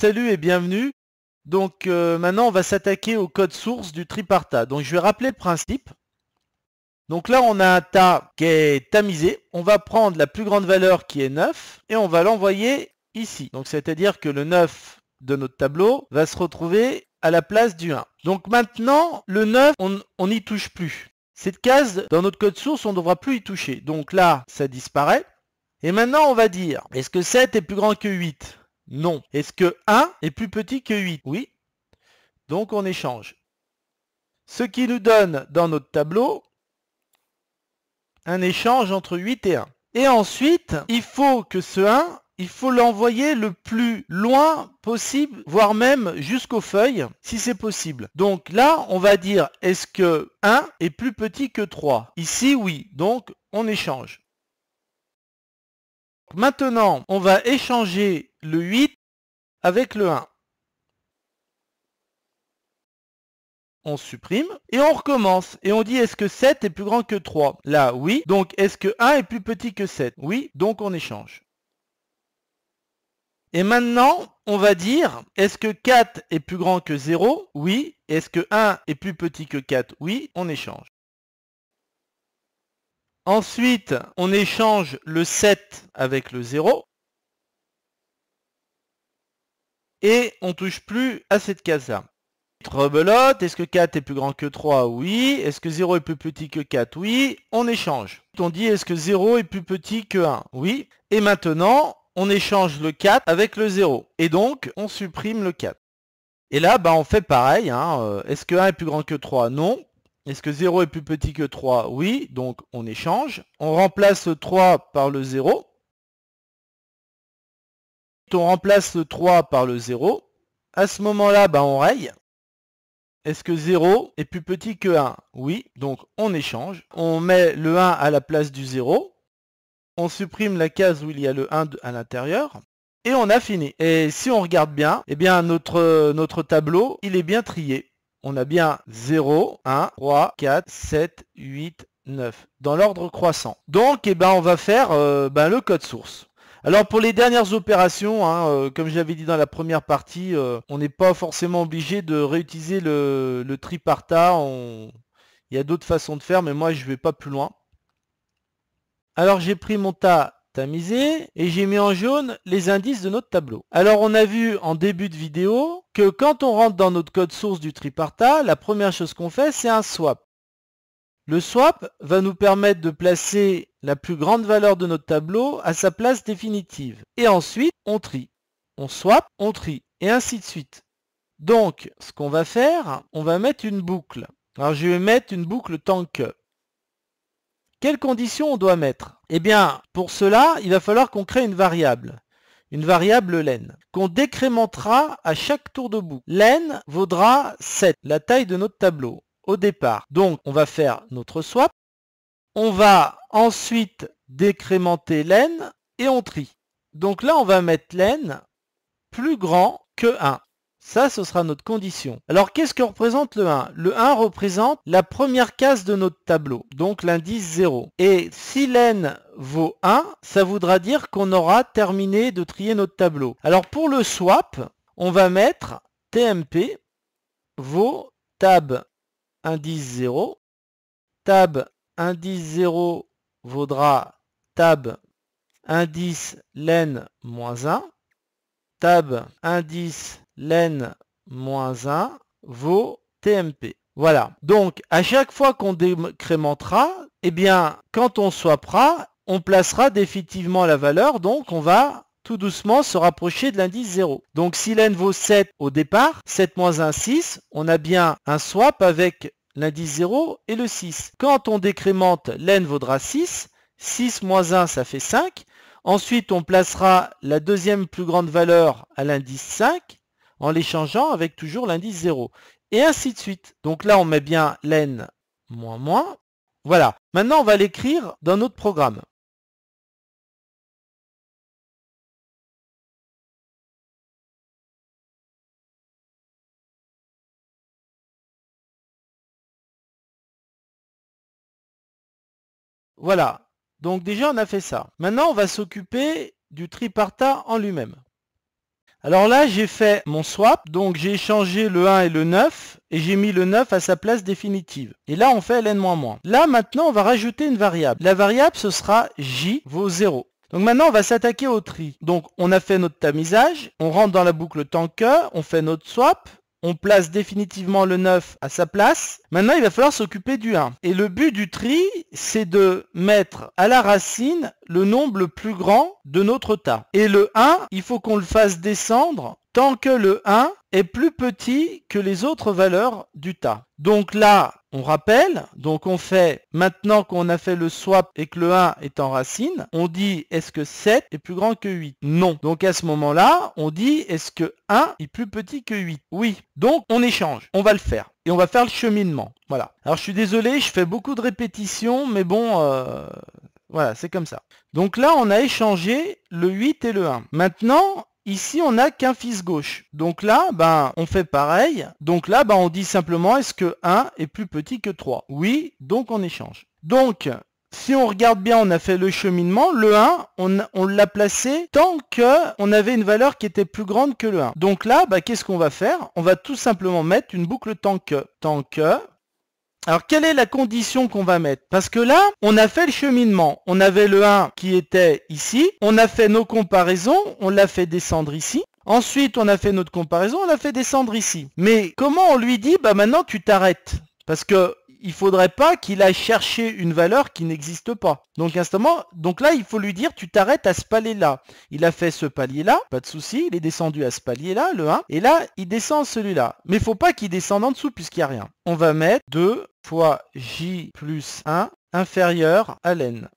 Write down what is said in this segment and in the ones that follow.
Salut et bienvenue. Donc euh, maintenant on va s'attaquer au code source du triparta. Donc je vais rappeler le principe. Donc là on a un tas qui est tamisé. On va prendre la plus grande valeur qui est 9 et on va l'envoyer ici. Donc c'est-à-dire que le 9 de notre tableau va se retrouver à la place du 1. Donc maintenant le 9 on n'y touche plus. Cette case dans notre code source on ne devra plus y toucher. Donc là ça disparaît. Et maintenant on va dire est-ce que 7 est plus grand que 8 non. Est-ce que 1 est plus petit que 8 Oui. Donc on échange. Ce qui nous donne dans notre tableau un échange entre 8 et 1. Et ensuite, il faut que ce 1, il faut l'envoyer le plus loin possible, voire même jusqu'aux feuilles, si c'est possible. Donc là, on va dire, est-ce que 1 est plus petit que 3 Ici, oui. Donc, on échange. Maintenant, on va échanger le 8 avec le 1. on supprime et on recommence et on dit est-ce que 7 est plus grand que 3 Là oui, donc est-ce que 1 est plus petit que 7 Oui, donc on échange. Et maintenant, on va dire est-ce que 4 est plus grand que 0 Oui. Est-ce que 1 est plus petit que 4 Oui, on échange. Ensuite, on échange le 7 avec le 0. Et on touche plus à cette case-là. Trebelote, est-ce que 4 est plus grand que 3 Oui. Est-ce que 0 est plus petit que 4 Oui. On échange. On dit est-ce que 0 est plus petit que 1 Oui. Et maintenant, on échange le 4 avec le 0. Et donc, on supprime le 4. Et là, bah, on fait pareil. Hein, euh, est-ce que 1 est plus grand que 3 Non. Est-ce que 0 est plus petit que 3 Oui, donc on échange. On remplace 3 par le 0. On remplace 3 par le 0. À ce moment-là, bah, on raye. Est-ce que 0 est plus petit que 1 Oui, donc on échange. On met le 1 à la place du 0. On supprime la case où il y a le 1 à l'intérieur. Et on a fini. Et si on regarde bien, eh bien notre, notre tableau, il est bien trié on a bien 0, 1, 3, 4, 7, 8, 9, dans l'ordre croissant. Donc, eh ben, on va faire euh, ben, le code source. Alors pour les dernières opérations, hein, euh, comme j'avais dit dans la première partie, euh, on n'est pas forcément obligé de réutiliser le, le par On... Il y a d'autres façons de faire, mais moi je ne vais pas plus loin. Alors j'ai pris mon tas tamisé et j'ai mis en jaune les indices de notre tableau. Alors on a vu en début de vidéo que quand on rentre dans notre code source du triparta, la première chose qu'on fait c'est un swap. Le swap va nous permettre de placer la plus grande valeur de notre tableau à sa place définitive. Et ensuite, on trie. On swap, on trie, et ainsi de suite. Donc, ce qu'on va faire, on va mettre une boucle. Alors, je vais mettre une boucle tant que. Quelles conditions on doit mettre eh bien, pour cela, il va falloir qu'on crée une variable, une variable len, qu'on décrémentera à chaque tour de boucle. Len vaudra 7, la taille de notre tableau, au départ. Donc, on va faire notre swap, on va ensuite décrémenter len et on trie. Donc là, on va mettre len plus grand que 1. Ça, ce sera notre condition. Alors, qu'est-ce que représente le 1 Le 1 représente la première case de notre tableau, donc l'indice 0. Et si l'n vaut 1, ça voudra dire qu'on aura terminé de trier notre tableau. Alors, pour le swap, on va mettre tmp vaut tab indice 0. Tab indice 0 vaudra tab indice len moins 1. Tab indice len 1 vaut TMP. Voilà. Donc, à chaque fois qu'on décrémentera, eh bien, quand on swappera, on placera définitivement la valeur, donc on va tout doucement se rapprocher de l'indice 0. Donc si l'n vaut 7 au départ, 7 1, 6, on a bien un swap avec l'indice 0 et le 6. Quand on décrémente, l'n vaudra 6, 6 moins 1, ça fait 5. Ensuite, on placera la deuxième plus grande valeur à l'indice 5, en l'échangeant avec toujours l'indice 0. Et ainsi de suite. Donc là, on met bien l'n, moins moins. Voilà. Maintenant, on va l'écrire dans notre programme. Voilà. Donc déjà, on a fait ça. Maintenant, on va s'occuper du triparta en lui-même. Alors là, j'ai fait mon swap, donc j'ai échangé le 1 et le 9, et j'ai mis le 9 à sa place définitive. Et là, on fait ln-1. Là, maintenant, on va rajouter une variable. La variable, ce sera j vaut 0. Donc maintenant, on va s'attaquer au tri. Donc, on a fait notre tamisage, on rentre dans la boucle tant que, on fait notre swap, on place définitivement le 9 à sa place. Maintenant, il va falloir s'occuper du 1. Et le but du tri, c'est de mettre à la racine le nombre le plus grand de notre tas. Et le 1, il faut qu'on le fasse descendre tant que le 1 est plus petit que les autres valeurs du tas. Donc là, on rappelle, donc on fait, maintenant qu'on a fait le swap et que le 1 est en racine, on dit est-ce que 7 est plus grand que 8 Non. Donc à ce moment-là, on dit est-ce que 1 est plus petit que 8 Oui. Donc on échange, on va le faire. Et on va faire le cheminement. Voilà. Alors je suis désolé, je fais beaucoup de répétitions, mais bon, euh, voilà, c'est comme ça. Donc là, on a échangé le 8 et le 1. Maintenant, Ici, on n'a qu'un fils gauche. Donc là, ben, on fait pareil. Donc là, ben, on dit simplement, est-ce que 1 est plus petit que 3 Oui, donc on échange. Donc, si on regarde bien, on a fait le cheminement. Le 1, on, l'a placé tant qu'on avait une valeur qui était plus grande que le 1. Donc là, ben, qu'est-ce qu'on va faire On va tout simplement mettre une boucle tant que. Tant que, alors, quelle est la condition qu'on va mettre Parce que là, on a fait le cheminement. On avait le 1 qui était ici. On a fait nos comparaisons. On l'a fait descendre ici. Ensuite, on a fait notre comparaison. On l'a fait descendre ici. Mais comment on lui dit, bah maintenant, tu t'arrêtes parce que il faudrait pas qu'il aille chercher une valeur qui n'existe pas. Donc instantanément, donc là, il faut lui dire, tu t'arrêtes à ce palier-là. Il a fait ce palier-là, pas de souci, il est descendu à ce palier-là, le 1, et là, il descend celui-là. Mais il faut pas qu'il descende en dessous puisqu'il n'y a rien. On va mettre 2 fois j plus 1 inférieur à l'n.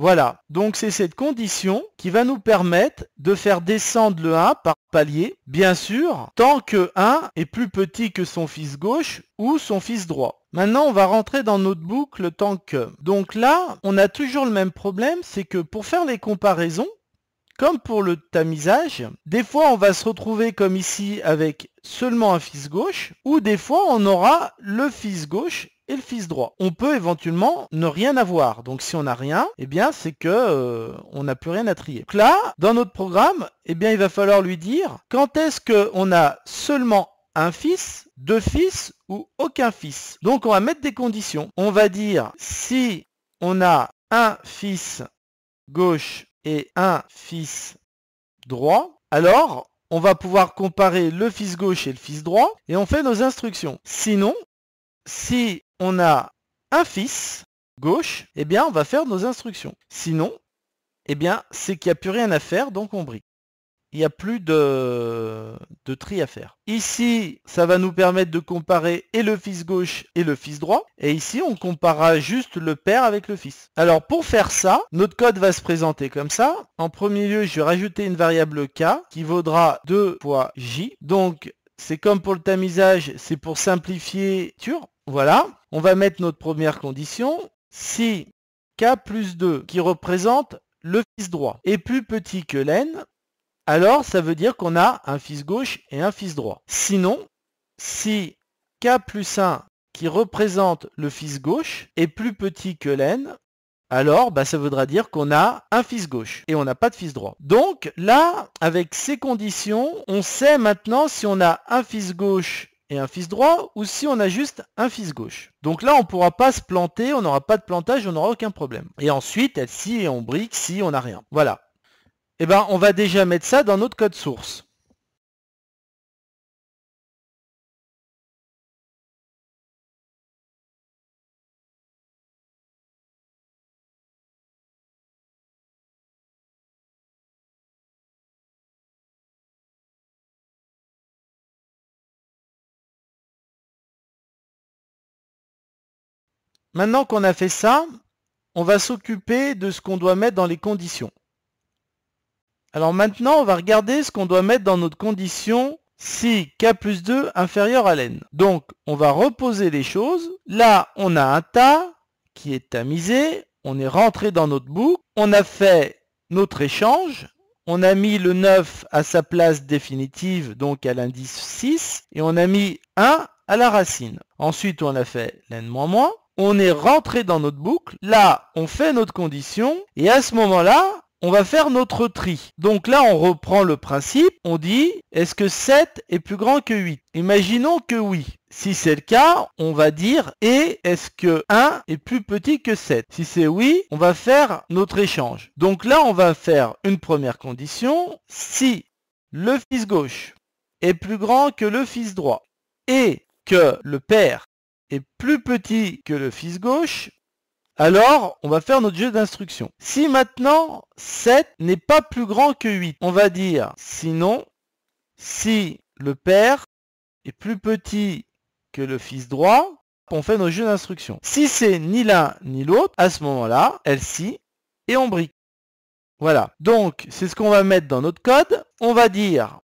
Voilà, donc c'est cette condition qui va nous permettre de faire descendre le 1 par palier, bien sûr, tant que 1 est plus petit que son fils gauche ou son fils droit. Maintenant, on va rentrer dans notre boucle tant que. Donc là, on a toujours le même problème, c'est que pour faire les comparaisons, comme pour le tamisage, des fois on va se retrouver comme ici avec seulement un fils gauche, ou des fois on aura le fils gauche et le fils droit. On peut éventuellement ne rien avoir. Donc si on n'a rien, eh bien c'est que euh, on n'a plus rien à trier. Donc là, dans notre programme, eh bien il va falloir lui dire quand est-ce qu'on a seulement un fils, deux fils ou aucun fils. Donc on va mettre des conditions. On va dire si on a un fils gauche et un fils droit, alors on va pouvoir comparer le fils gauche et le fils droit et on fait nos instructions. Sinon, si on a un fils gauche, eh bien on va faire nos instructions. Sinon, eh bien c'est qu'il n'y a plus rien à faire, donc on brique il n'y a plus de, tri à faire. Ici, ça va nous permettre de comparer et le fils gauche et le fils droit. Et ici, on comparera juste le père avec le fils. Alors, pour faire ça, notre code va se présenter comme ça. En premier lieu, je vais rajouter une variable k qui vaudra 2 fois j. Donc, c'est comme pour le tamisage, c'est pour simplifier. Voilà. On va mettre notre première condition. Si k plus 2, qui représente le fils droit, est plus petit que l'n, alors ça veut dire qu'on a un fils gauche et un fils droit. Sinon, si K plus 1 qui représente le fils gauche est plus petit que l'N, alors bah, ça voudra dire qu'on a un fils gauche et on n'a pas de fils droit. Donc là, avec ces conditions, on sait maintenant si on a un fils gauche et un fils droit ou si on a juste un fils gauche. Donc là, on ne pourra pas se planter, on n'aura pas de plantage, on n'aura aucun problème. Et ensuite, si on brique, si on n'a rien. Voilà eh ben, on va déjà mettre ça dans notre code source. Maintenant qu'on a fait ça, on va s'occuper de ce qu'on doit mettre dans les conditions. Alors maintenant, on va regarder ce qu'on doit mettre dans notre condition si k plus 2 inférieur à n. Donc, on va reposer les choses. Là, on a un tas qui est tamisé. On est rentré dans notre boucle. On a fait notre échange. On a mis le 9 à sa place définitive, donc à l'indice 6. Et on a mis 1 à la racine. Ensuite, on a fait l'n-. On est rentré dans notre boucle. Là, on fait notre condition. Et à ce moment-là, on va faire notre tri. Donc là, on reprend le principe. On dit, est-ce que 7 est plus grand que 8 Imaginons que oui. Si c'est le cas, on va dire, et est-ce que 1 est plus petit que 7 Si c'est oui, on va faire notre échange. Donc là, on va faire une première condition. Si le fils gauche est plus grand que le fils droit et que le père est plus petit que le fils gauche, alors, on va faire notre jeu d'instruction. Si maintenant 7 n'est pas plus grand que 8, on va dire sinon, si le père est plus petit que le fils droit, on fait nos jeux d'instruction. Si c'est ni l'un ni l'autre, à ce moment-là, elle scie et on brique. Voilà. Donc, c'est ce qu'on va mettre dans notre code. On va dire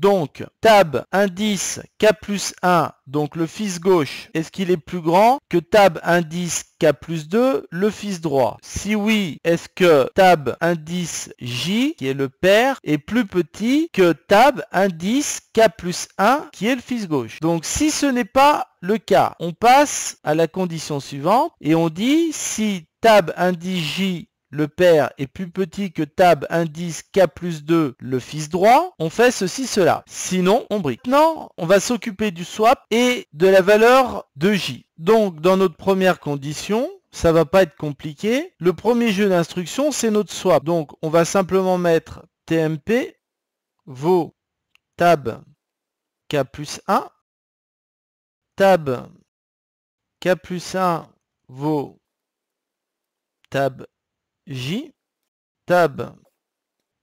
Donc, tab indice K plus 1, donc le fils gauche, est-ce qu'il est plus grand que tab indice K plus 2, le fils droit Si oui, est-ce que tab indice J, qui est le père, est plus petit que tab indice K plus 1, qui est le fils gauche Donc, si ce n'est pas le cas, on passe à la condition suivante et on dit si tab indice J le père est plus petit que tab indice K plus 2, le fils droit, on fait ceci, cela. Sinon, on brique. Maintenant, on va s'occuper du swap et de la valeur de J. Donc, dans notre première condition, ça va pas être compliqué. Le premier jeu d'instruction, c'est notre swap. Donc, on va simplement mettre tmp vaut tab k plus 1. Tab k plus 1 vaut tab J, tab,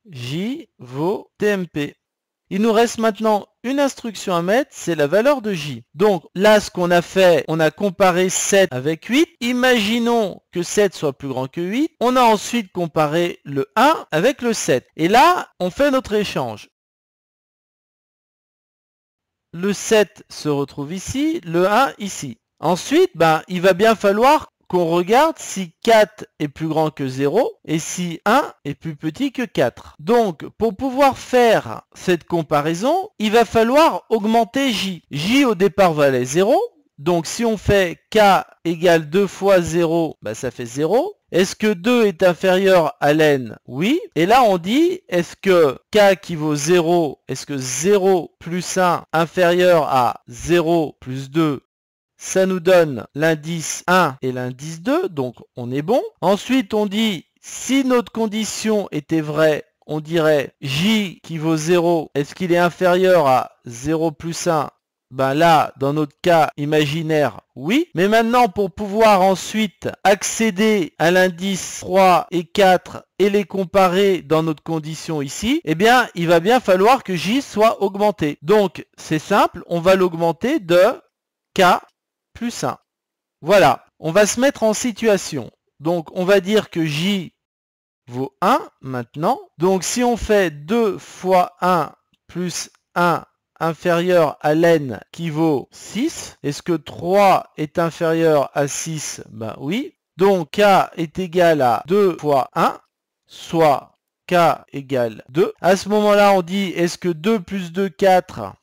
J vaut TMP. Il nous reste maintenant une instruction à mettre, c'est la valeur de J. Donc là, ce qu'on a fait, on a comparé 7 avec 8. Imaginons que 7 soit plus grand que 8. On a ensuite comparé le 1 avec le 7. Et là, on fait notre échange. Le 7 se retrouve ici, le 1 ici. Ensuite, ben, il va bien falloir qu'on regarde si 4 est plus grand que 0 et si 1 est plus petit que 4. Donc, pour pouvoir faire cette comparaison, il va falloir augmenter j. j au départ valait 0. Donc, si on fait k égale 2 fois 0, bah, ça fait 0. Est-ce que 2 est inférieur à ln Oui. Et là, on dit, est-ce que k qui vaut 0, est-ce que 0 plus 1 inférieur à 0 plus 2 ça nous donne l'indice 1 et l'indice 2, donc on est bon. Ensuite, on dit, si notre condition était vraie, on dirait J qui vaut 0, est-ce qu'il est inférieur à 0 plus 1 ben là, dans notre cas imaginaire, oui. Mais maintenant, pour pouvoir ensuite accéder à l'indice 3 et 4 et les comparer dans notre condition ici, eh bien, il va bien falloir que J soit augmenté. Donc, c'est simple, on va l'augmenter de K 1. Voilà, on va se mettre en situation. Donc on va dire que J vaut 1 maintenant. Donc si on fait 2 fois 1 plus 1 inférieur à ln qui vaut 6, est-ce que 3 est inférieur à 6 Ben oui. Donc K est égal à 2 fois 1, soit K égale 2. À ce moment-là, on dit est-ce que 2 plus 2, 4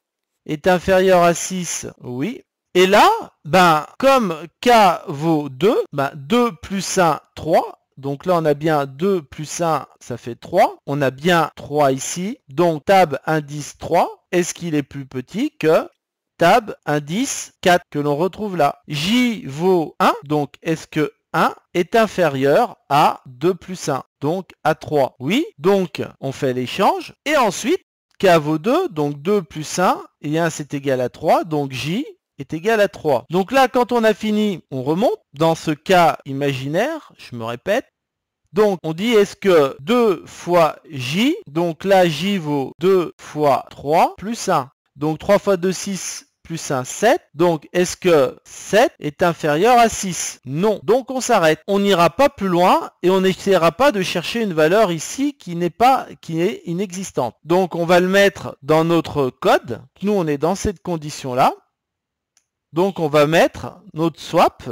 est inférieur à 6 Oui. Et là, ben, comme K vaut 2, 2 ben, plus 1, 3. Donc là, on a bien 2 plus 1, ça fait 3. On a bien 3 ici. Donc tab indice 3, est-ce qu'il est plus petit que tab indice 4 que l'on retrouve là J vaut 1, donc est-ce que 1 est inférieur à 2 plus 1, donc à 3 Oui, donc on fait l'échange. Et ensuite, K vaut 2, donc 2 plus 1, et 1 c'est égal à 3, donc J est égal à 3. Donc là, quand on a fini, on remonte. Dans ce cas imaginaire, je me répète, donc on dit est-ce que 2 fois j, donc là j vaut 2 fois 3 plus 1. Donc 3 fois 2, 6 plus 1, 7. Donc est-ce que 7 est inférieur à 6 Non. Donc on s'arrête. On n'ira pas plus loin et on n'essaiera pas de chercher une valeur ici qui n'est pas, qui est inexistante. Donc on va le mettre dans notre code. Nous on est dans cette condition là. Donc on va mettre notre swap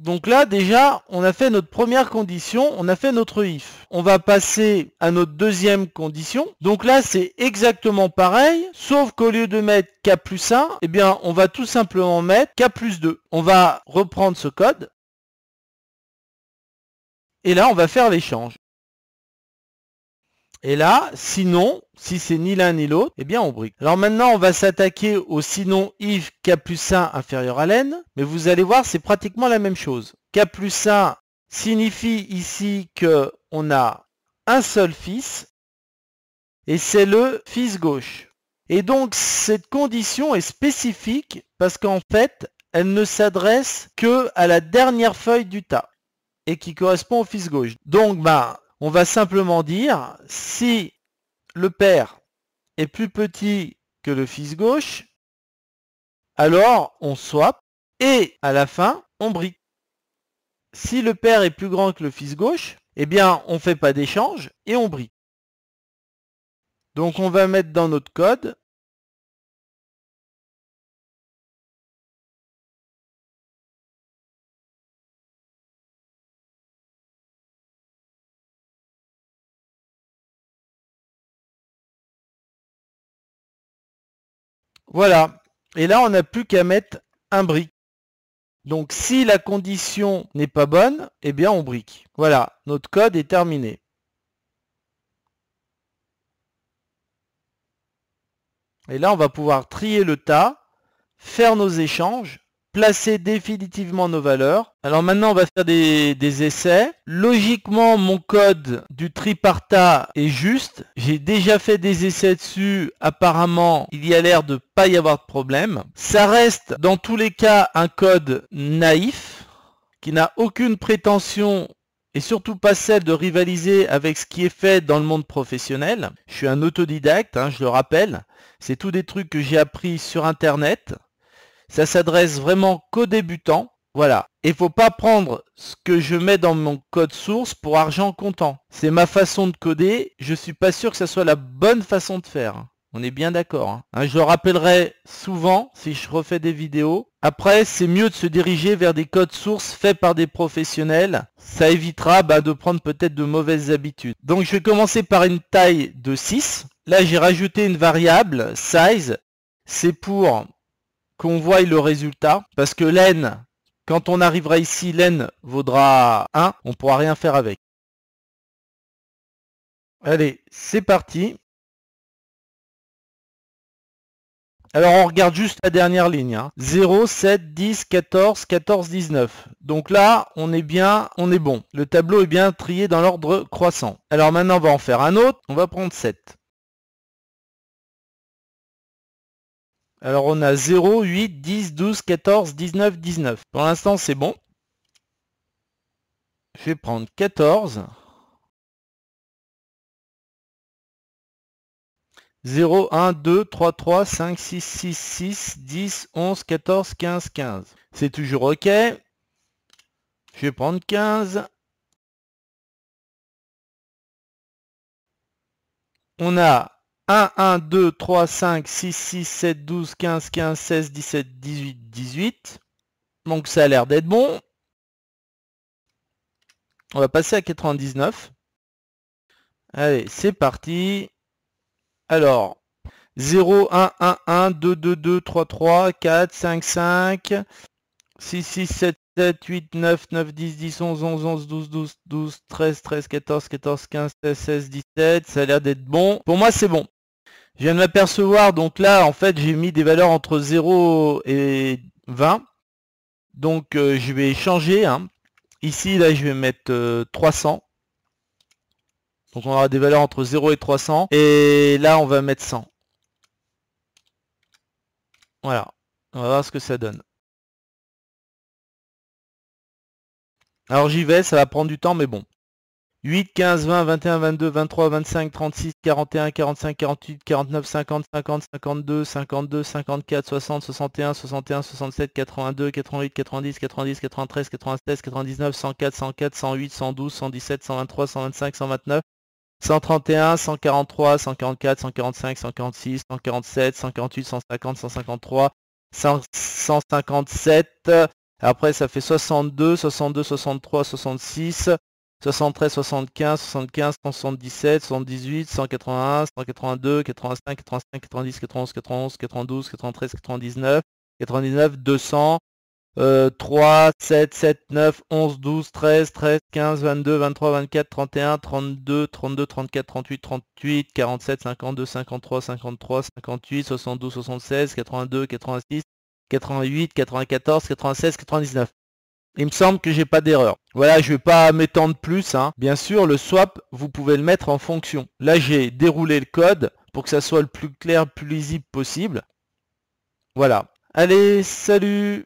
Donc là, déjà, on a fait notre première condition, on a fait notre if. On va passer à notre deuxième condition. Donc là, c'est exactement pareil, sauf qu'au lieu de mettre k plus 1, eh bien, on va tout simplement mettre k plus 2. On va reprendre ce code. Et là, on va faire l'échange. Et là, sinon, si c'est ni l'un ni l'autre, eh bien on brique. Alors maintenant, on va s'attaquer au sinon if K plus 1 inférieur à n, mais vous allez voir, c'est pratiquement la même chose. K plus 1 signifie ici qu'on a un seul fils, et c'est le fils gauche. Et donc cette condition est spécifique parce qu'en fait, elle ne s'adresse que à la dernière feuille du tas et qui correspond au fils gauche. Donc ben, on va simplement dire si le père est plus petit que le fils gauche, alors on swap et à la fin, on brique. Si le père est plus grand que le fils gauche, eh bien, on ne fait pas d'échange et on brique. Donc on va mettre dans notre code Voilà. Et là, on n'a plus qu'à mettre un brique. Donc si la condition n'est pas bonne, eh bien on brique. Voilà, notre code est terminé. Et là, on va pouvoir trier le tas, faire nos échanges placer définitivement nos valeurs. Alors maintenant, on va faire des, essais. Logiquement, mon code du triparta est juste. J'ai déjà fait des essais dessus. Apparemment, il y a l'air de pas y avoir de problème. Ça reste, dans tous les cas, un code naïf qui n'a aucune prétention et surtout pas celle de rivaliser avec ce qui est fait dans le monde professionnel. Je suis un autodidacte, hein, je le rappelle. C'est tous des trucs que j'ai appris sur Internet. Ça s'adresse vraiment qu'aux débutants. Voilà. Et faut pas prendre ce que je mets dans mon code source pour argent comptant. C'est ma façon de coder. Je suis pas sûr que ça soit la bonne façon de faire. On est bien d'accord. Hein. Hein, je le rappellerai souvent si je refais des vidéos. Après, c'est mieux de se diriger vers des codes sources faits par des professionnels. Ça évitera bah, de prendre peut-être de mauvaises habitudes. Donc je vais commencer par une taille de 6. Là, j'ai rajouté une variable size. C'est pour qu'on voie le résultat. Parce que l'aine, quand on arrivera ici, l'aine vaudra 1. On pourra rien faire avec. Allez, c'est parti. Alors on regarde juste la dernière ligne. 0, 7, 10, 14, 14, 19. Donc là, on est bien, on est bon. Le tableau est bien trié dans l'ordre croissant. Alors maintenant, on va en faire un autre. On va prendre 7. Alors on a 0, 8, 10, 12, 14, 19, 19. Pour l'instant c'est bon. Je vais prendre 14. 0, 1, 2, 3, 3, 5, 6, 6, 6, 10, 11, 14, 15, 15. C'est toujours OK. Je vais prendre 15. On a 1, 1, 2, 3, 5, 6, 6, 7, 12, 15, 15, 16, 17, 18, 18. Donc ça a l'air d'être bon. On va passer à 99. Allez, c'est parti. Alors, 0, 1, 1, 1, 2, 2, 2, 3, 3, 4, 5, 5, 6, 6, 7, 7, 8, 9, 9, 10, 10, 11, 11, 11, 12, 12, 12, 13, 13, 14, 14, 15, 16, 17. Ça a l'air d'être bon. Pour moi, c'est bon. Je viens de m'apercevoir, donc là, en fait, j'ai mis des valeurs entre 0 et 20. Donc, euh, je vais changer. Hein. Ici, là, je vais mettre 300. Euh, donc, on aura des valeurs entre 0 et 300. Et là, on va mettre 100. Voilà. On va voir ce que ça donne. Alors, j'y vais. Ça va prendre du temps, mais bon. 8, 15, 20, 21, 22, 23, 25, 36, 41, 45, 48, 49, 50, 50, 52, 52, 54, 60, 61, 61, 67, 82, 88, 90, 90, 93, 96, 99, 104, 104, 108, 112, 117, 123, 125, 129, 131, 143, 144, 145, 146, 147, 148, 150, 153, 157. Après, ça fait 62, 62, 63, 66. 73, 75, 75, 177, 78, 181, 182, 85, 85, 90, 91, 91, 92, 93, 99, 99, 200, 3, 7, 7, 9, 11, 12, 13, 13, 15, 22, 23, 24, 31, 32, 32, 34, 38, 38, 47, 52, 53, 53, 58, 72, 76, 82, 86, 88, 94, 96, 99. Il me semble que j'ai pas d'erreur. Voilà, je vais pas m'étendre plus. Hein. Bien sûr, le swap, vous pouvez le mettre en fonction. Là, j'ai déroulé le code pour que ça soit le plus clair, le plus lisible possible. Voilà. Allez, salut